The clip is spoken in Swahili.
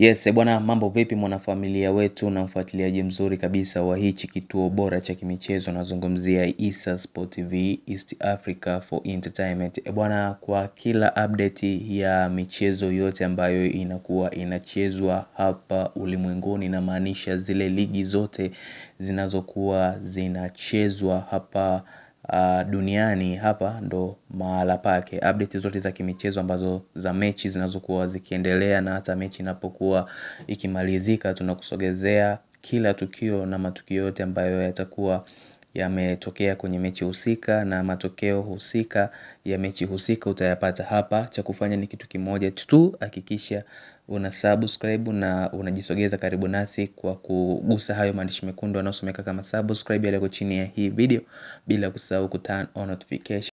Yes, eh, bwana mambo vipi mwanafamilia wetu na mfuatiliaji mzuri kabisa wa hichi kituo bora cha kimichezo nazungumzia Issa Sport TV East Africa for Entertainment. E bwana, kwa kila update ya michezo yote ambayo inakuwa inachezwa hapa ulimwenguni, inamaanisha zile ligi zote zinazokuwa zinachezwa hapa uh, duniani hapa ndo mahala pake. Update zote za kimichezo ambazo za mechi zinazokuwa zikiendelea na hata mechi inapokuwa ikimalizika, tunakusogezea kila tukio na matukio yote ambayo yatakuwa yametokea kwenye mechi husika na matokeo husika ya mechi husika utayapata hapa. Cha kufanya ni kitu kimoja tu, hakikisha una subscribe na unajisogeza karibu nasi kwa kugusa hayo maandishi mekundu yanayosomeka kama subscribe yaliyoko chini ya hii video, bila kusahau ku turn on notification.